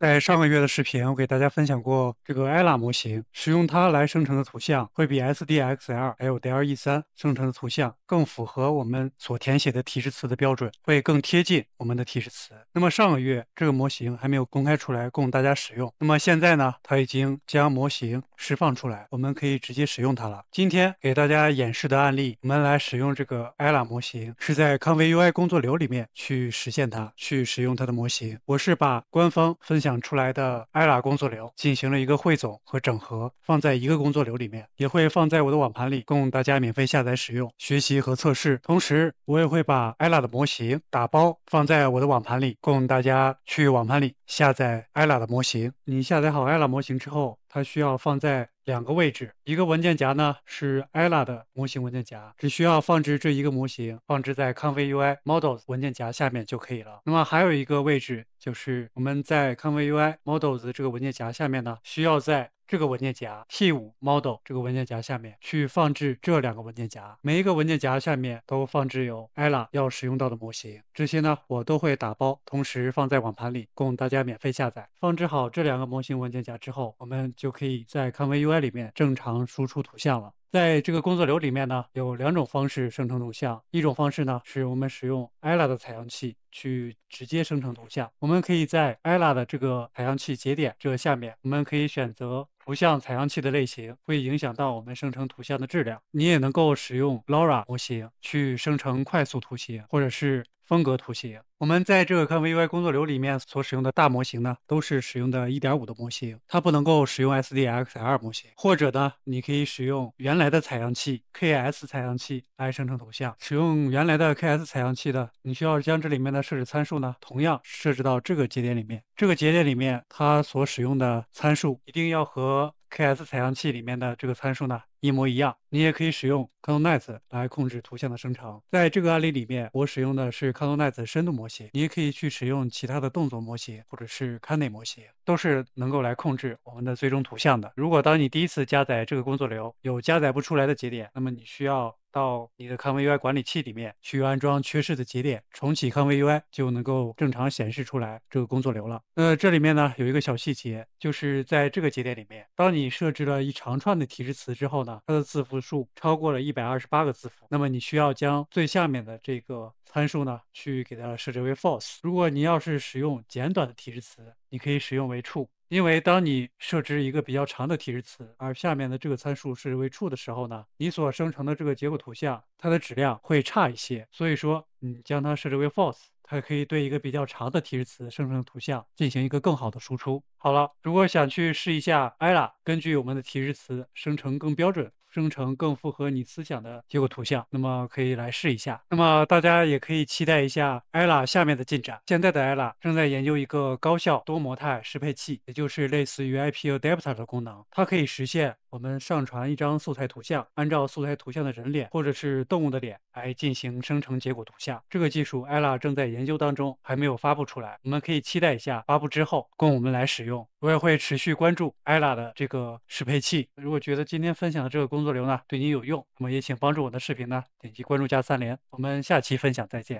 在上个月的视频，我给大家分享过这个 Ella 模型，使用它来生成的图像会比 SDXL 还有 DLE3 生成的图像更符合我们所填写的提示词的标准，会更贴近我们的提示词。那么上个月这个模型还没有公开出来供大家使用，那么现在呢，它已经将模型释放出来，我们可以直接使用它了。今天给大家演示的案例，我们来使用这个 Ella 模型，是在康威 UI 工作流里面去实现它，去使用它的模型。我是把官方分享。出来的艾拉工作流进行了一个汇总和整合，放在一个工作流里面，也会放在我的网盘里，供大家免费下载使用、学习和测试。同时，我也会把艾拉的模型打包放在我的网盘里，供大家去网盘里。下载 Ella 的模型。你下载好 Ella 模型之后，它需要放在两个位置。一个文件夹呢是 Ella 的模型文件夹，只需要放置这一个模型，放置在 ConvUI Models 文件夹下面就可以了。那么还有一个位置，就是我们在 ConvUI Models 这个文件夹下面呢，需要在这个文件夹 T5 Model 这个文件夹下面去放置这两个文件夹，每一个文件夹下面都放置有 Ella 要使用到的模型，这些呢我都会打包，同时放在网盘里，供大家免费下载。放置好这两个模型文件夹之后，我们就可以在康威 U I 里面正常输出图像了。在这个工作流里面呢，有两种方式生成图像。一种方式呢，是我们使用 Ella 的采样器去直接生成图像。我们可以在 Ella 的这个采样器节点这下面，我们可以选择图像采样器的类型，会影响到我们生成图像的质量。你也能够使用 Laura 模型去生成快速图形，或者是风格图形。我们在这个看 VUI 工作流里面所使用的大模型呢，都是使用的一点五的模型，它不能够使用 s d x r 模型，或者呢，你可以使用原来的采样器 KS 采样器来生成图像。使用原来的 KS 采样器的，你需要将这里面的设置参数呢，同样设置到这个节点里面。这个节点里面它所使用的参数一定要和。KS 采样器里面的这个参数呢一模一样，你也可以使用 ControlNet 来控制图像的生成。在这个案例里面，我使用的是 ControlNet 深度模型，你也可以去使用其他的动作模型或者是 k a n e y 模型。都是能够来控制我们的最终图像的。如果当你第一次加载这个工作流有加载不出来的节点，那么你需要到你的康威 UI 管理器里面去安装缺失的节点，重启康威 UI 就能够正常显示出来这个工作流了。那这里面呢有一个小细节，就是在这个节点里面，当你设置了一长串的提示词之后呢，它的字符数超过了一百二十八个字符，那么你需要将最下面的这个。参数呢，去给它设置为 false。如果你要是使用简短的提示词，你可以使用为 true。因为当你设置一个比较长的提示词，而下面的这个参数设置为 true 的时候呢，你所生成的这个结果图像，它的质量会差一些。所以说，你将它设置为 false，它可以对一个比较长的提示词生成图像进行一个更好的输出。好了，如果想去试一下 Ella，根据我们的提示词生成更标准。生成更符合你思想的结果图像，那么可以来试一下。那么大家也可以期待一下 Ella 下面的进展。现在的 Ella 正在研究一个高效多模态适配器，也就是类似于 IP adapter 的功能，它可以实现。我们上传一张素材图像，按照素材图像的人脸或者是动物的脸来进行生成结果图像。这个技术 Ella 正在研究当中，还没有发布出来，我们可以期待一下发布之后供我们来使用。我也会持续关注 Ella 的这个适配器。如果觉得今天分享的这个工作流呢对你有用，那么也请帮助我的视频呢点击关注加三连。我们下期分享再见。